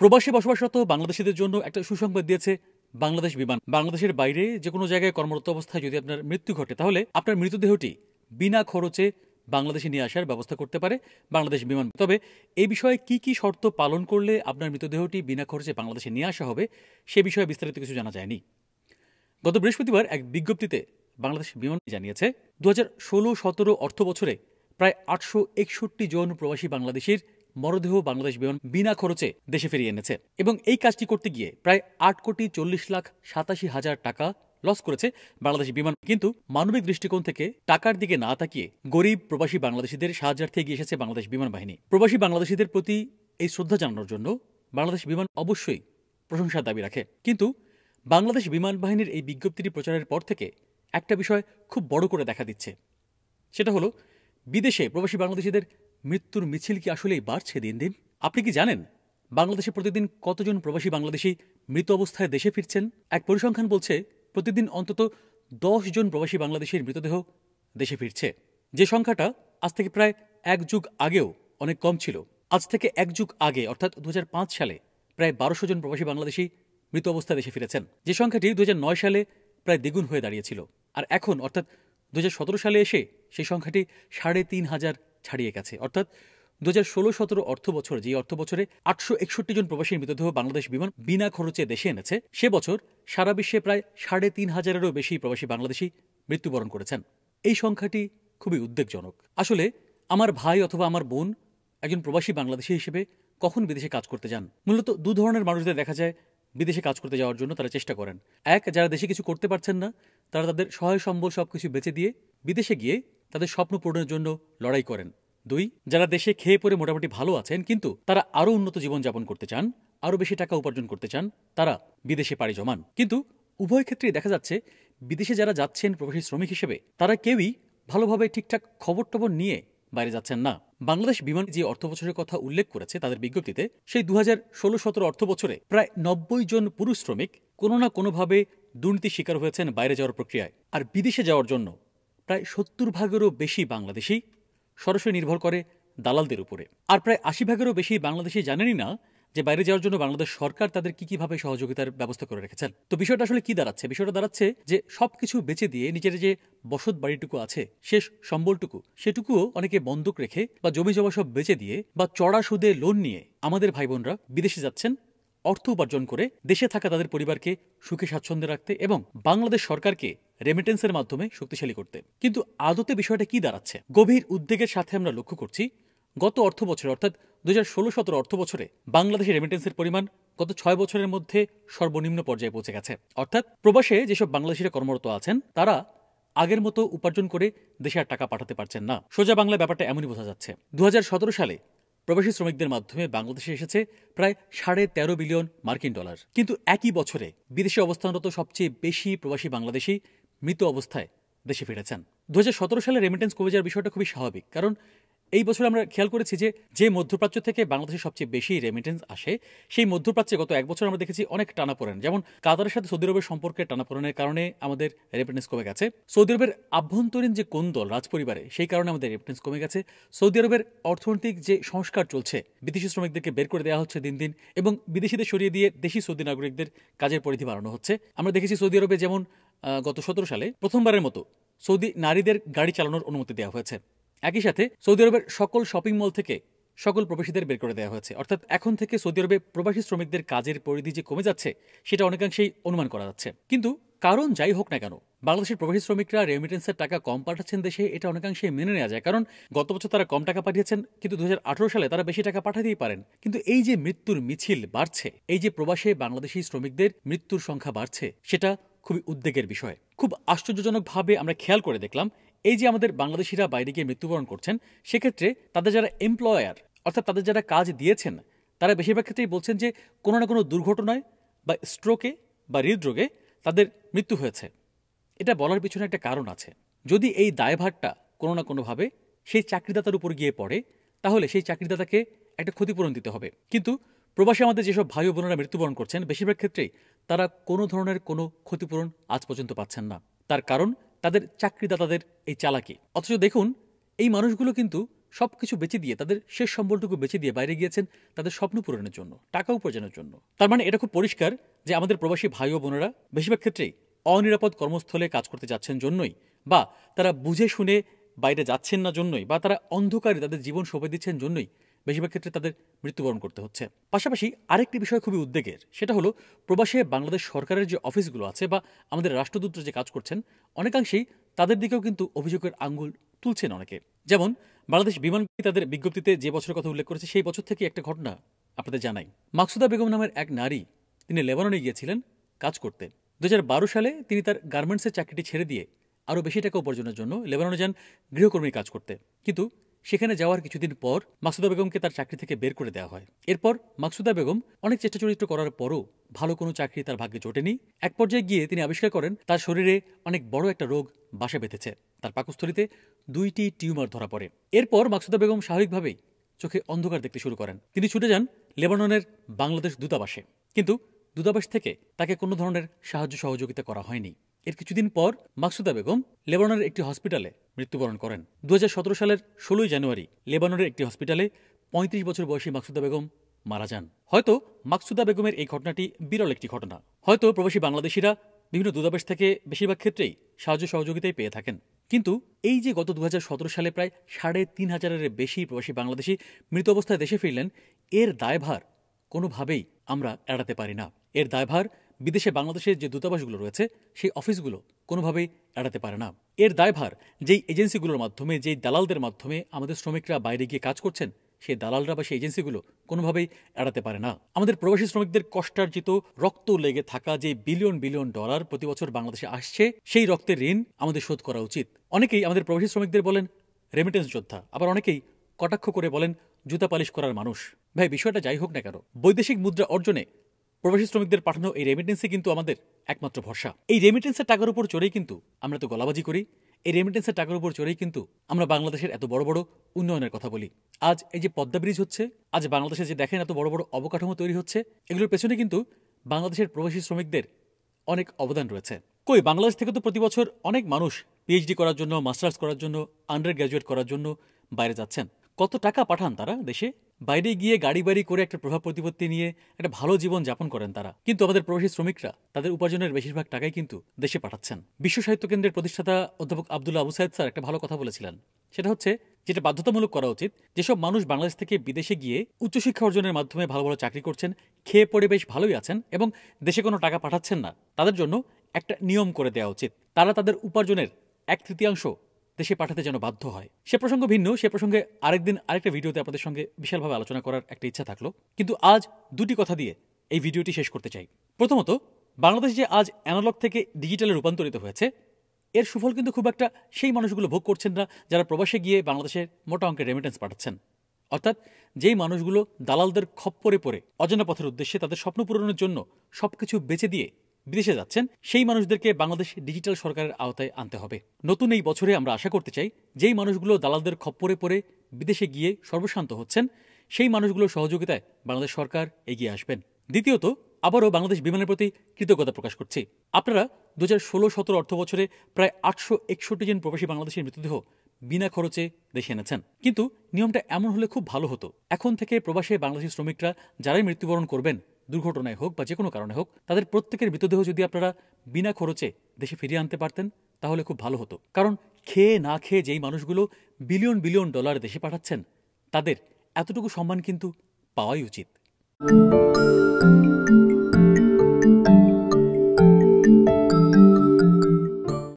প্রবাসী বসবাসরত বাংলাদেশিদের জন্য একটা সুসংবাদ দিয়েছে বাংলাদেশ বিমান বাংলাদেশের বাইরে যে কোনো জায়গায় কর্মরত অবস্থায় যদি আপনার মৃত্যু ঘটে তাহলে আপনার মৃতদেহটি বিনা খরচে বাংলাদেশে নিয়ে আসার ব্যবস্থা করতে পারে বাংলাদেশ বিমান তবে এই বিষয়ে কি কি শর্ত পালন করলে আপনার মৃতদেহটি বিনা খরচে বাংলাদেশে নিয়ে আসা হবে সে বিষয়ে বিস্তারিত কিছু জানা যায়নি গত বৃহস্পতিবার এক বিজ্ঞপ্তিতে বাংলাদেশ বিমান জানিয়েছে দু হাজার ষোলো সতেরো অর্থ বছরে প্রায় আটশো একষট্টি জন প্রবাসী বাংলাদেশির মরদেহ বাংলাদেশ বিমান বিনা খরচে দেশে ফিরিয়ে এনেছে এবং এই কাজটি করতে গিয়ে প্রায় আট কোটি চল্লিশ লাখ সাতাশি হাজার টাকা লস করেছে বাংলাদেশ বিমান কিন্তু মানবিক দৃষ্টিকোণ থেকে টাকার দিকে না তাকিয়ে গরিব প্রবাসী বাংলাদেশিদের সাহায্যার্থে এগিয়ে এসেছে বাংলাদেশ বিমান বাহিনী প্রবাসী বাংলাদেশিদের প্রতি এই শ্রদ্ধা জানানোর জন্য বাংলাদেশ বিমান অবশ্যই প্রশংসার দাবি রাখে কিন্তু বাংলাদেশ বিমান বাহিনীর এই বিজ্ঞপ্তিটি প্রচারের পর থেকে একটা বিষয় খুব বড় করে দেখা দিচ্ছে সেটা হলো বিদেশে প্রবাসী বাংলাদেশিদের মৃত্যুর মিছিল কি আসলেই বাড়ছে দিন দিন আপনি কি জানেন বাংলাদেশে প্রতিদিন কতজন প্রবাসী বাংলাদেশি মৃত অবস্থায় দেশে ফিরছেন এক পরিসংখ্যান বলছে প্রতিদিন অন্তত দশ জন প্রবাসী বাংলাদেশের মৃতদেহ দেশে ফিরছে যে সংখ্যাটা আজ থেকে প্রায় এক যুগ আগেও অনেক কম ছিল আজ থেকে এক যুগ আগে অর্থাৎ দু সালে প্রায় বারোশো জন প্রবাসী বাংলাদেশি মৃত অবস্থায় দেশে ফিরেছেন যে সংখ্যাটি দু সালে প্রায় দ্বিগুণ হয়ে দাঁড়িয়েছিল আর এখন অর্থাৎ দু সালে এসে সেই সংখ্যাটি সাড়ে তিন হাজার ছাড়িয়ে গেছে অর্থাৎ দু হাজার ষোলো সতেরো অর্থ বছর যে অর্থ বছরে আটশো একষট্টি জন প্রবাসীর মৃতদেহ বাংলাদেশ বিমান বিনা খরচে দেশে এনেছে সে বছর সারা বিশ্বে প্রায় সাড়ে তিন হাজারেরও বেশি প্রবাসী বাংলাদেশি মৃত্যুবরণ করেছেন এই সংখ্যাটি খুবই উদ্বেগজনক আসলে আমার ভাই অথবা আমার বোন একজন প্রবাসী বাংলাদেশি হিসেবে কখন বিদেশে কাজ করতে যান মূলত দু ধরনের মানুষদের দেখা যায় বিদেশে কাজ করতে যাওয়ার জন্য তারা চেষ্টা করেন এক যারা দেশে কিছু করতে পারছেন না তারা তাদের সহায় সম্বল সবকিছু বেঁচে দিয়ে বিদেশে গিয়ে তাদের স্বপ্ন পূরণের জন্য লড়াই করেন দুই যারা দেশে খেয়ে পরে মোটামুটি ভালো আছেন কিন্তু তারা আরও উন্নত জীবনযাপন করতে চান আরও বেশি টাকা উপার্জন করতে চান তারা বিদেশে পাড়ি জমান কিন্তু উভয় ক্ষেত্রেই দেখা যাচ্ছে বিদেশে যারা যাচ্ছেন প্রবাসী শ্রমিক হিসেবে তারা কেউই ভালোভাবে ঠিকঠাক খবর টবর নিয়ে বাইরে যাচ্ছেন না বাংলাদেশ বিমান যে অর্থ বছরের কথা উল্লেখ করেছে তাদের বিজ্ঞপ্তিতে সেই দু হাজার ষোলো সতেরো অর্থ বছরে প্রায় নব্বই জন পুরুষ শ্রমিক কোনো না কোনোভাবে দুর্নীতি শিকার হয়েছেন বাইরে যাওয়ার প্রক্রিয়ায় আর বিদেশে যাওয়ার জন্য প্রায় সত্তর ভাগেরও বেশি বাংলাদেশি সরাসরি নির্ভর করে দালালদের উপরে আর প্রায় আশি ভাগেরও বেশি বাংলাদেশি জানেনই না যে বাইরে যাওয়ার জন্য বাংলাদেশ সরকার তাদের কি কিভাবে সহযোগিতার ব্যবস্থা করে রেখেছেন তো বিষয়টা আসলে কি দাঁড়াচ্ছে বিষয়টা দাঁড়াচ্ছে যে সব কিছু বেঁচে দিয়ে নিজের যে বসত বাড়িটুকু আছে শেষ সম্বলটুকু সেটুকুও অনেকে বন্ধক রেখে বা জমি জমা সব বেঁচে দিয়ে বা চড়া সুদে লোন নিয়ে আমাদের ভাই বোনরা বিদেশে যাচ্ছেন অর্থ উপার্জন করে দেশে থাকা তাদের পরিবারকে সুখে স্বাচ্ছন্দ্যে রাখতে এবং বাংলাদেশ সরকারকে রেমিটেন্সের মাধ্যমে শক্তিশালী করতে কিন্তু আদতে বিষয়টা কি দাঁড়াচ্ছে গভীর উদ্বেগের সাথে আমরা লক্ষ্য করছি গত অর্থ বছরে অর্থাৎ দু হাজার ষোলো সতেরো অর্থ বছরে বাংলাদেশের রেমিটেন্সের পরিমাণ গত ছয় বছরের মধ্যে সর্বনিম্ন পর্যায়ে পৌঁছে গেছে অর্থাৎ প্রবাসে যেসব বাংলাদেশিরা কর্মরত আছেন তারা আগের মতো উপার্জন করে দেশে আর টাকা পাঠাতে পারছেন না সোজা বাংলা ব্যাপারটা এমনই বোঝা যাচ্ছে দু সালে প্রবাসী শ্রমিকদের মাধ্যমে বাংলাদেশে এসেছে প্রায় সাড়ে তেরো বিলিয়ন মার্কিন ডলার কিন্তু একই বছরে বিদেশে অবস্থানরত সবচেয়ে বেশি প্রবাসী বাংলাদেশি মৃত অবস্থায় দেশে ফিরেছেন দু সালে রেমিটেন্স কমে যাওয়ার বিষয়টা খুবই স্বাভাবিক কারণ এই বছর আমরা খেয়াল করেছি যে যে মধ্যপ্রাচ্য থেকে বাংলাদেশে সবচেয়ে বেশি রেমিটেন্স আসে সেই মধ্যপ্রাচ্যে গত এক বছর আমরা দেখেছি অনেক টানাপোড়েন যেমন কাতারের সাথে সৌদি আরবের সম্পর্কে টানাপোড়েনের কারণে আমাদের রেমিটেন্স কমে গেছে সৌদি আরবের আভ্যন্তরীণ যে কোন দল রাজপরিবারে সেই কারণে আমাদের রেমিটেন্স কমে গেছে সৌদি আরবের অর্থনৈতিক যে সংস্কার চলছে বিদেশি শ্রমিকদেরকে বের করে দেওয়া হচ্ছে দিন দিন এবং বিদেশিদের সরিয়ে দিয়ে দেশি সৌদি নাগরিকদের কাজের পরিধি বাড়ানো হচ্ছে আমরা দেখেছি সৌদি আরবে যেমন গত সতেরো সালে প্রথমবারের মতো সৌদি নারীদের গাড়ি চালানোর অনুমতি দেওয়া হয়েছে একই সাথে সৌদি আরবের সকল শপিং মল থেকে সকল প্রবাসীদের বের করে দেওয়া হয়েছে অর্থাৎ এখন থেকে সৌদি আরবে প্রবাসী শ্রমিকদের কাজের পরিধি যে কমে যাচ্ছে সেটা অনেকাংশেই অনুমান করা যাচ্ছে কিন্তু কারণ যাই হোক না কেন বাংলাদেশের প্রবাসী শ্রমিকরা রেমিটেন্সের টাকা কম পাঠাচ্ছেন দেশে এটা অনেকাংশে মেনে নেওয়া যায় কারণ গত বছর তারা কম টাকা পাঠিয়েছেন কিন্তু দু সালে তারা বেশি টাকা পাঠাতেই পারেন কিন্তু এই যে মৃত্যুর মিছিল বাড়ছে এই যে প্রবাসে বাংলাদেশি শ্রমিকদের মৃত্যুর সংখ্যা বাড়ছে সেটা খুবই উদ্বেগের বিষয় খুব আশ্চর্যজনকভাবে আমরা খেয়াল করে দেখলাম এই যে আমাদের বাংলাদেশিরা বাইরে গিয়ে মৃত্যুবরণ করছেন সেক্ষেত্রে তাদের যারা এমপ্লয়ার অর্থাৎ তাদের যারা কাজ দিয়েছেন তারা বেশিরভাগ ক্ষেত্রেই বলছেন যে কোনো না কোনো দুর্ঘটনায় বা স্ট্রোকে বা হৃদরোগে তাদের মৃত্যু হয়েছে এটা বলার পিছনে একটা কারণ আছে যদি এই দায়ভারটা কোনো না কোনোভাবে সেই চাকরিদাতার উপর গিয়ে পড়ে তাহলে সেই চাকরিদাতাকে একটা ক্ষতিপূরণ দিতে হবে কিন্তু প্রবাসী আমাদের যেসব ভাই বোনেরা মৃত্যুবরণ করছেন বেশিরভাগ ক্ষেত্রেই তারা কোনো ধরনের কোনো ক্ষতিপূরণ আজ পর্যন্ত পাচ্ছেন না তার কারণ তাদের চাকরিদাতাদের এই চালাকি অথচ দেখুন এই মানুষগুলো কিন্তু সব কিছু বেঁচে দিয়ে তাদের শেষ সম্বলটুকু বেঁচে দিয়ে বাইরে গিয়েছেন তাদের স্বপ্ন পূরণের জন্য টাকা উপার্জনের জন্য তার মানে এটা খুব পরিষ্কার যে আমাদের প্রবাসী ভাই ও বোনেরা বেশিরভাগ ক্ষেত্রেই অনিরাপদ কর্মস্থলে কাজ করতে যাচ্ছেন জন্যই বা তারা বুঝে শুনে বাইরে যাচ্ছেন না জন্যই বা তারা অন্ধকারে তাদের জীবন শোভে দিচ্ছেন জন্যই বেশিরভাগ ক্ষেত্রে তাদের মৃত্যুবরণ করতে হচ্ছে পাশাপাশি আরেকটি বিষয় খুবই উদ্বেগের সেটা হলো প্রবাসে বাংলাদেশ সরকারের যে অফিসগুলো আছে বা আমাদের রাষ্ট্রদূত যে কাজ করছেন অনেকাংশেই তাদের দিকেও কিন্তু অভিযোগের আঙ্গুল তুলছেন অনেকে যেমন বাংলাদেশ বিমান তাদের বিজ্ঞপ্তিতে যে বছরের কথা উল্লেখ করেছে সেই বছর থেকে একটা ঘটনা আপনাদের জানাই মাকসুদা বেগম নামের এক নারী তিনি লেবাননে গিয়েছিলেন কাজ করতে দু সালে তিনি তার গার্মেন্টসের চাকরিটি ছেড়ে দিয়ে আরও বেশি টাকা উপার্জনের জন্য লেবাননে যান গৃহকর্মীর কাজ করতে কিন্তু সেখানে যাওয়ার কিছুদিন পর মাকসুদা বেগমকে তার চাকরি থেকে বের করে দেওয়া হয় এরপর মাকসুদা বেগম অনেক চেষ্টা চরিত্র করার পরও ভালো কোনো চাকরি তার ভাগ্যে জোটেনি এক পর্যায়ে গিয়ে তিনি আবিষ্কার করেন তার শরীরে অনেক বড় একটা রোগ বাসা বেঁধেছে তার পাকস্থলিতে দুইটি টিউমার ধরা পড়ে এরপর মাকসুদা বেগম স্বাভাবিকভাবেই চোখে অন্ধকার দেখতে শুরু করেন তিনি ছুটে যান লেবাননের বাংলাদেশ দূতাবাসে কিন্তু দূতাবাস থেকে তাকে কোনো ধরনের সাহায্য সহযোগিতা করা হয়নি এর কিছুদিন পর মাকসুদা বেগম লেবাননের একটি হসপিটালে মৃত্যুবরণ করেন দু সালের ষোলোই জানুয়ারি লেবাননের একটি হসপিটালে পঁয়ত্রিশ বছর বয়সী মাকসুদা বেগম মারা যান হয়তো মাকসুদা বেগমের এই ঘটনাটি বিরল একটি ঘটনা হয়তো প্রবাসী বাংলাদেশিরা বিভিন্ন দূতাবাস থেকে বেশিরভাগ ক্ষেত্রেই সাহায্য সহযোগিতাই পেয়ে থাকেন কিন্তু এই যে গত দু সালে প্রায় সাড়ে তিন হাজারের বেশি প্রবাসী বাংলাদেশি মৃত অবস্থায় দেশে ফিরলেন এর দায়ভার কোনোভাবেই আমরা এড়াতে পারি না এর দায়ভার বিদেশে বাংলাদেশের যে দূতাবাসগুলো রয়েছে সেই অফিসগুলো কোনোভাবেই এড়াতে পারে না এর দায়ভার যেই এজেন্সিগুলোর মাধ্যমে যেই দালালদের মাধ্যমে আমাদের শ্রমিকরা বাইরে গিয়ে কাজ করছেন সেই দালালরা বা সেই এজেন্সিগুলো কোনোভাবেই এড়াতে পারে না আমাদের প্রবাসী শ্রমিকদের কষ্টার্জিত রক্ত লেগে থাকা যে বিলিয়ন বিলিয়ন ডলার প্রতি বছর বাংলাদেশে আসছে সেই রক্তের ঋণ আমাদের শোধ করা উচিত অনেকেই আমাদের প্রবাসী শ্রমিকদের বলেন রেমিটেন্স যোদ্ধা আবার অনেকেই কটাক্ষ করে বলেন জুতা পালিশ করার মানুষ ভাই বিষয়টা যাই হোক না কেন বৈদেশিক মুদ্রা অর্জনে প্রবাসী শ্রমিকদের পাঠানো এই রেমিটেন্সই কিন্তু আমাদের একমাত্র ভরসা এই রেমিটেন্সের টাকার উপর চড়েই কিন্তু আমরা তো গলাবাজি করি এই রেমিটেন্সের টাকার উপর চড়েই কিন্তু আমরা বাংলাদেশের এত বড় বড় উন্নয়নের কথা বলি আজ এই যে পদ্মা ব্রিজ হচ্ছে আজ বাংলাদেশে যে দেখেন এত বড় বড় অবকাঠামো তৈরি হচ্ছে এগুলোর পেছনে কিন্তু বাংলাদেশের প্রবাসী শ্রমিকদের অনেক অবদান রয়েছে কই বাংলাদেশ থেকে তো প্রতি বছর অনেক মানুষ পিএইচডি করার জন্য মাস্টার্স করার জন্য আন্ডার গ্র্যাজুয়েট করার জন্য বাইরে যাচ্ছেন কত টাকা পাঠান তারা দেশে বাইরে গিয়ে গাড়ি বাড়ি করে একটা প্রভাব প্রতিপত্তি নিয়ে একটা ভালো জীবন যাপন করেন তারা কিন্তু আমাদের প্রবাসী শ্রমিকরা তাদের উপার্জনের বেশিরভাগ টাকাই কিন্তু দেশে পাঠাচ্ছেন বিশ্ব সাহিত্য কেন্দ্রের প্রতিষ্ঠাতা অধ্যাপক আবদুল্লা আবু সাহেদ স্যার একটা ভালো কথা বলেছিলেন সেটা হচ্ছে যেটা বাধ্যতামূলক করা উচিত যেসব মানুষ বাংলাদেশ থেকে বিদেশে গিয়ে উচ্চশিক্ষা অর্জনের মাধ্যমে ভালো ভালো চাকরি করছেন খেয়ে পড়ে বেশ ভালোই আছেন এবং দেশে কোনো টাকা পাঠাচ্ছেন না তাদের জন্য একটা নিয়ম করে দেওয়া উচিত তারা তাদের উপার্জনের এক তৃতীয়াংশ দেশে পাঠাতে যেন বাধ্য হয় সে প্রসঙ্গ ভিন্ন সে প্রসঙ্গে আরেকদিন আরেকটা ভিডিওতে আপনাদের সঙ্গে বিশালভাবে আলোচনা করার একটা ইচ্ছা থাকলো কিন্তু আজ দুটি কথা দিয়ে এই ভিডিওটি শেষ করতে চাই প্রথমত বাংলাদেশ যে আজ অ্যানালগ থেকে ডিজিটালে রূপান্তরিত হয়েছে এর সুফল কিন্তু খুব একটা সেই মানুষগুলো ভোগ করছেন না যারা প্রবাসে গিয়ে বাংলাদেশের মোটা অঙ্কের রেমিটেন্স পাঠাচ্ছেন অর্থাৎ যেই মানুষগুলো দালালদের খপ্পরে পড়ে অজানা পথের উদ্দেশ্যে তাদের স্বপ্ন পূরণের জন্য সবকিছু বেঁচে দিয়ে বিদেশে যাচ্ছেন সেই মানুষদেরকে বাংলাদেশ ডিজিটাল সরকারের আওতায় আনতে হবে নতুন এই বছরে আমরা আশা করতে চাই যেই মানুষগুলো দালালদের খপ্পরে পড়ে বিদেশে গিয়ে সর্বশান্ত হচ্ছেন সেই মানুষগুলোর সহযোগিতায় বাংলাদেশ সরকার এগিয়ে আসবেন দ্বিতীয়ত আবারও বাংলাদেশ বিমানের প্রতি কৃতজ্ঞতা প্রকাশ করছি আপনারা দু হাজার ষোলো সতেরো অর্থ বছরে প্রায় আটশো একষট্টি জন প্রবাসী বাংলাদেশের মৃতদেহ বিনা খরচে দেশে এনেছেন কিন্তু নিয়মটা এমন হলে খুব ভালো হতো এখন থেকে প্রবাসে বাংলাদেশি শ্রমিকরা যারাই মৃত্যুবরণ করবেন দুর্ঘটনায় হোক বা যে কোনো কারণে হোক তাদের প্রত্যেকের মৃতদেহ যদি আপনারা বিনা খরচে দেশে ফিরিয়ে আনতে পারতেন তাহলে খুব ভালো হতো কারণ খেয়ে না খেয়ে যেই মানুষগুলো বিলিয়ন বিলিয়ন ডলার দেশে পাঠাচ্ছেন তাদের এতটুকু সম্মান কিন্তু পাওয়াই উচিত